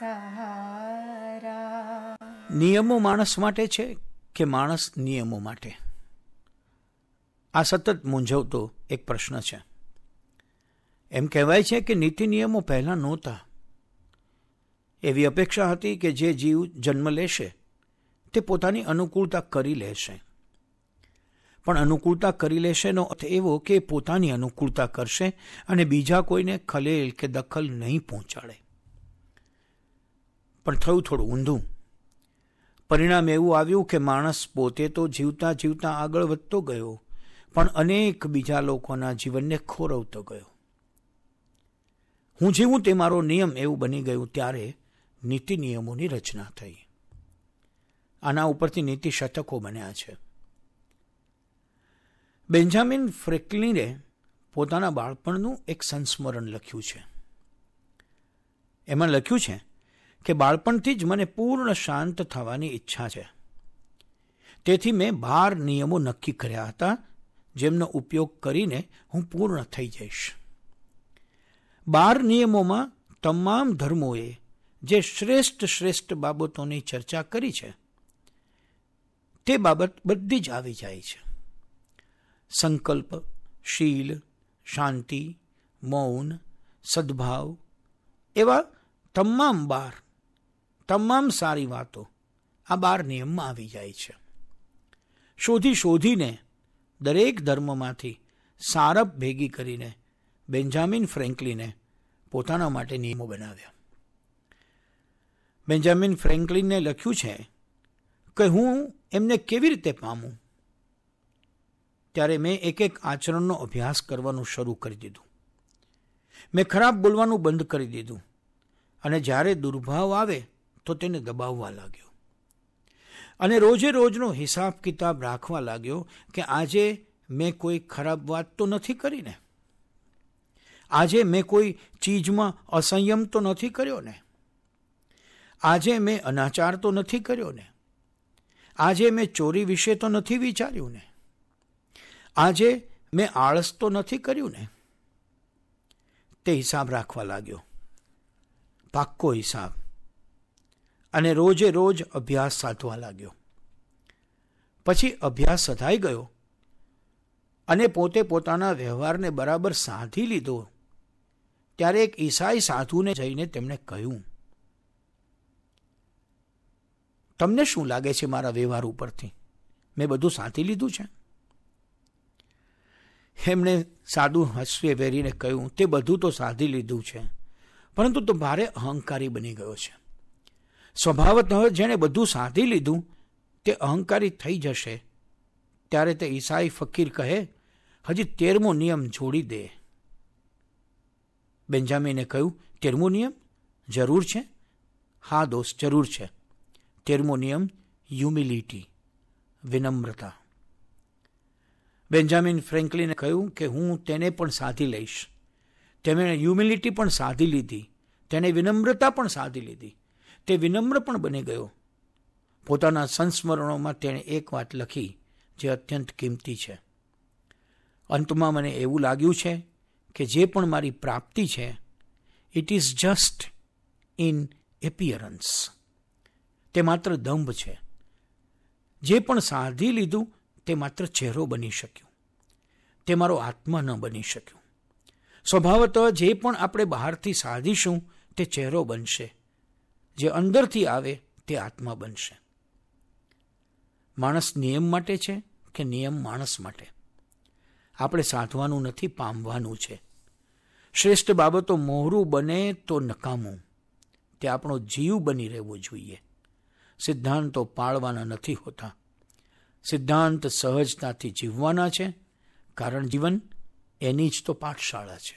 સહારા નિયમો માણસ માટે છે કે માણસ નિયમો માટે આ સતત મૂંઝવતો એક પ્રશ્ન છે એમ કહેવાય છે કે નીતિ નિયમો પહેલાં નહોતા એવી અપેક્ષા હતી કે જે જીવ જન્મ લેશે તે પોતાની અનુકૂળતા કરી લેશે પણ અનુકૂળતા કરી લેશેનો અર્થ એવો કે પોતાની અનુકૂળતા કરશે અને બીજા કોઈને ખલેલ કે દખલ નહીં પહોંચાડે પણ થયું થોડું ઊંધું પરિણામ એવું આવ્યું કે માણસ પોતે તો જીવતા જીવતા આગળ વધતો ગયો પણ અનેક બીજા લોકોના જીવનને ખોરવતો ગયો હું જીવું તે મારો નિયમ એવું બની ગયું ત્યારે નીતિ નિયમોની રચના થઈ આના ઉપરથી નીતિ શતકો બન્યા છે બેન્જામિન ફ્રેકલિને પોતાના બાળપણનું એક સંસ્મરણ લખ્યું છે એમાં લખ્યું છે કે બાળપણથી જ મને પૂર્ણ શાંત થવાની ઈચ્છા છે તેથી મેં બાર નિયમો નક્કી કર્યા હતા જેમનો ઉપયોગ કરીને હું પૂર્ણ થઈ જઈશ બાર નિયમોમાં તમામ ધર્મોએ જે શ્રેષ્ઠ શ્રેષ્ઠ બાબતોની ચર્ચા કરી છે તે બાબત બધી જ આવી જાય છે સંકલ્પ શીલ શાંતિ મૌન સદભાવ એવા તમામ બાર તમામ સારી વાતો આ બાર નિયમમાં આવી જાય છે શોધી શોધીને દરેક ધર્મમાંથી સારપ ભેગી કરીને બેન્જામિન ફ્રેન્કલિને પોતાના માટે નિયમો બનાવ્યા બેન્જામિન ફ્રેન્કલિનને લખ્યું છે કે હું એમને કેવી રીતે પામું ત્યારે મેં એક એક આચરણનો અભ્યાસ કરવાનું શરૂ કરી દીધું મેં ખરાબ બોલવાનું બંધ કરી દીધું અને જ્યારે દુર્ભાવ આવે તો તેને દબાવવા લાગ્યો અને રોજે રોજનો હિસાબ કિતાબ રાખવા લાગ્યો કે આજે મેં કોઈ ખરાબ વાત તો નથી કરી ને આજે મેં કોઈ ચીજમાં અસંયમ તો નથી કર્યો ને આજે મેં અનાચાર તો નથી કર્યો ને આજે મેં ચોરી વિશે તો નથી વિચાર્યું ને આજે મેં આળસ તો નથી કર્યું ને તે હિસાબ રાખવા લાગ્યો પાક્કો હિસાબ અને રોજે રોજ અભ્યાસ સાધવા લાગ્યો પછી અભ્યાસ સધાઈ ગયો અને પોતે પોતાના વ્યવહારને બરાબર સાધી લીધો ત્યારે એક ઈસાઈ સાધુને જઈને તેમણે કહ્યું તમને શું લાગે છે મારા વ્યવહાર ઉપરથી મેં બધું સાધી લીધું છે એમણે સાદું હસવે વેરીને કહ્યું તે બધું તો સાધી લીધું છે પરંતુ તો ભારે અહંકારી બની ગયો છે સ્વભાવતઃ જેણે બધું સાધી લીધું તે અહંકારી થઈ જશે ત્યારે તે ઈસાઈ ફકીર કહે હજી તેરમો નિયમ જોડી દે બેન્જામિને કહ્યું તેરમો નિયમ જરૂર છે હા દોસ્ત જરૂર છે તેરમો નિયમ હ્યુમિલિટી વિનમ્રતા બેન્જામિન ફ્રેન્કલિને કહ્યું કે હું તેને પણ સાધી લઈશ તેમણે હ્યુમિલિટી પણ સાધી લીધી તેણે વિનમ્રતા પણ સાધી લીધી તે વિનમ્ર પણ બની ગયો પોતાના સંસ્મરણોમાં તેણે એક વાત લખી જે અત્યંત કિંમતી છે અંતમાં મને એવું લાગ્યું છે કે જે પણ મારી પ્રાપ્તિ છે it is just in appearance તે માત્ર દંભ છે જે પણ સાધી લીધું તે માત્ર ચહેરો બની શક્યું તે મારો આત્મા ન બની શક્યું સ્વભાવતઃ જે પણ આપણે બહારથી સાધીશું તે ચહેરો બનશે જે અંદરથી આવે તે આત્મા બનશે માણસ નિયમ માટે છે કે નિયમ માણસ માટે આપણે સાધવાનું નથી પામવાનું છે શ્રેષ્ઠ બાબતો મોહરું બને તો નકામું તે આપણો જીવ બની રહેવો જોઈએ સિદ્ધાંતો પાળવાના નથી હોતા સિદ્ધાંત સહજતાથી જીવવાના છે કારણ જીવન એની જ તો પાઠશાળા છે